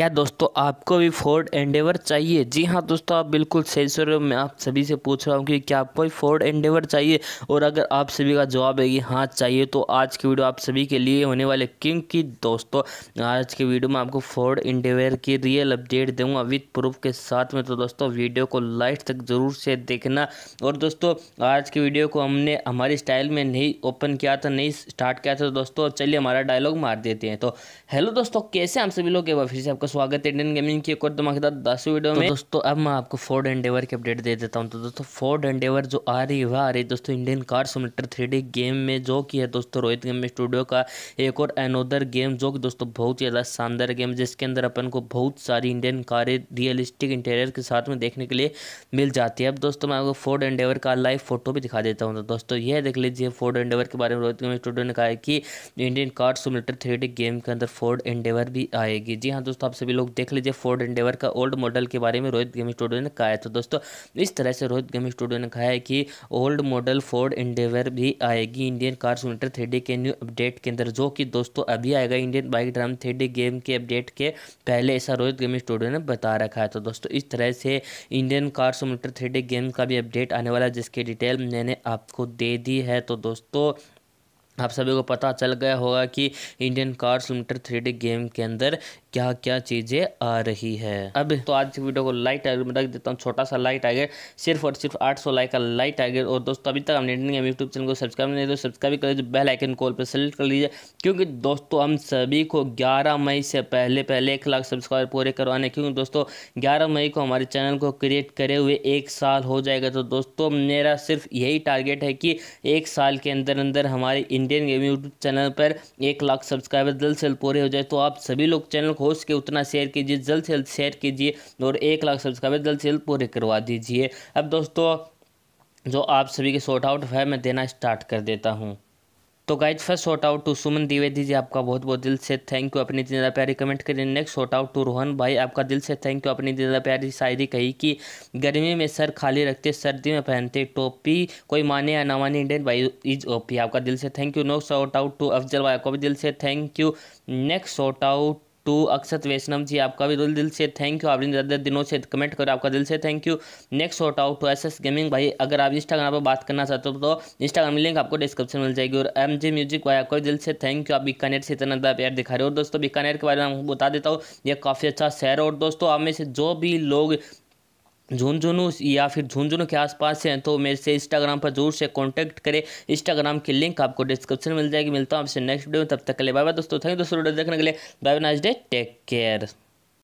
क्या दोस्तों आपको भी फोर्ड एंडेवर चाहिए जी हाँ दोस्तों आप बिल्कुल सही सुन रहे हो मैं आप सभी से पूछ रहा हूँ कि क्या आपको भी फोर्ड एंडेवर चाहिए और अगर आप सभी का जवाब है कि हाँ चाहिए तो आज की वीडियो आप सभी के लिए होने वाले क्योंकि दोस्तों आज की वीडियो में आपको फोर्ड एंडेवर की रियल अपडेट दूँगा विथ प्रूफ के साथ में तो दोस्तों वीडियो को लास्ट तक ज़रूर से देखना और दोस्तों आज की वीडियो को हमने हमारी स्टाइल में नहीं ओपन किया था नहीं स्टार्ट किया था तो दोस्तों चलिए हमारा डायलॉग मार देते हैं तो हेलो दोस्तों कैसे हम सभी लोग एक बार फिर से आपको स्वागत है इंडियन गेमिंग की एक और धमाकेदार दस वीडियो तो में तो दोस्तों अब मैं आपको फोर्ड एंडेवर की अपडेट दे देता हूं तो दोस्तों फोर्ड एंडेवर जो आ रही है वह आ रही है दोस्तों Indian car simulator three game में जो कि है दोस्तों रोहित गेम स्टूडियो का एक और एनोदर गेम जो कि दोस्तों बहुत ही ज़्यादा शानदार गेम जिसके अंदर अपन को बहुत सारी इंडियन कारें रियलिस्टिक इंटेरियर के साथ में देखने के लिए मिल जाती है अब दोस्तों मैं आपको फोर्ड एंडेवर का लाइव फोटो भी दिखा देता हूँ तो दोस्तों यह देख लीजिए फोर्ड एंडेवर के बारे में रोहित गेम स्टूडियो ने कहा है कि Indian car simulator three game के अंदर फोर्ड एंडेवर भी आएगी जी हाँ दोस्तों आप सभी लोग देख लीजिए फोर्ड एंडेवर का ओल्ड मॉडल के बारे में रोहित गेमिंग स्टूडियो ने कहा है तो दोस्तों इस तरह से रोहित गेमिंग स्टूडियो ने कहा है कि ओल्ड मॉडल फोर्ड एंडेवर भी आएगी इंडियन कार सिमेटर थ्री के न्यू अपडेट के अंदर जो कि दोस्तों अभी आएगा Indian bike drum three game के अपडेट के पहले ऐसा रोहित गेमिंग स्टूडियो ने बता रखा है तो दोस्तों इस तरह से Indian car simulator three game का भी अपडेट आने वाला है जिसकी डिटेल मैंने आपको दे दी है तो दोस्तों आप सभी को पता चल गया होगा कि Indian cars limited three game के अंदर क्या क्या चीज़ें आ रही है अब तो आज की वीडियो को लाइट टाइगर में रख देता हूँ छोटा सा लाइट टाइगर सिर्फ और सिर्फ 800 लाइक का लाइट टाइगर और दोस्तों अभी तक हमने इंडियन गेम यूट्यूब चैनल को सब्सक्राइब नहीं तो सब्सक्राइब कर लीजिए बेल आइकन कॉल पर सेलेक्ट कर लीजिए क्योंकि दोस्तों हम सभी को ग्यारह मई से पहले पहले एक लाख सब्सक्राइबर पूरे करवाने क्योंकि दोस्तों ग्यारह मई को हमारे चैनल को क्रिएट करे हुए एक साल हो जाएगा तो दोस्तों मेरा सिर्फ यही टारगेट है कि एक साल के अंदर अंदर हमारे इंडियन गेम यूट्यूब चैनल पर एक लाख सब्सक्राइबर जल्द से जल्द पूरे हो जाए तो आप सभी लोग चैनल हो सके उतना शेयर कीजिए जल्द से जल्द शेयर कीजिए और एक लाख सब्सक्राइबर जल्द से जल्द पूरे करवा दीजिए अब दोस्तों जो आप सभी के शॉर्ट आउट है मैं देना स्टार्ट कर देता हूँ तो guys first shout out to Suman Dwivedi ji आपका बहुत बहुत दिल से थैंक यू अपनी ज़्यादा प्यारी कमेंट करें next shout out to Rohan भाई आपका दिल से थैंक यू अपनी ज़्यादा प्यारी शायरी कही कि गर्मी में सर खाली रखते सर्दी में पहनते टोपी कोई माने या ना माने इंडियन भाई इज ओपी आपका दिल से thank you no shout out to Afzal भाई आपका भी दिल से thank you next shout out to Akshat Vaishnav ji आपका भी दिल दिल से थैंक यू आपने ज़्यादा दिनों से कमेंट करो आपका दिल से thank you next shout out to S S gaming भाई अगर आप इंस्टाग्राम पर बात करना चाहते हो तो इंस्टाग्राम लिंक आपको डिस्क्रिप्शन मिल जाएगी और एम जी म्यूजिक भाई आपका दिल से थैंक यू आप बीकानेर से इतना ज़्यादा प्यार दिखा रहे हो और दोस्तों बीकानेर के बारे में आपको बता देता हूँ यह काफ़ी अच्छा शहर और दोस्तों आप में से जो भी लोग झुंझुनू या फिर झुंझुनू के आसपास हैं तो मेरे से इंस्टाग्राम पर जरूर से कांटेक्ट करें इंस्टाग्राम की लिंक आपको डिस्क्रिप्शन में मिल जाएगी मिलता हूँ आपसे नेक्स्ट वीडियो में तब तक के लिए बाय बाय दोस्तों थैंक यू दोस्तों देखने के लिए bye nice day take care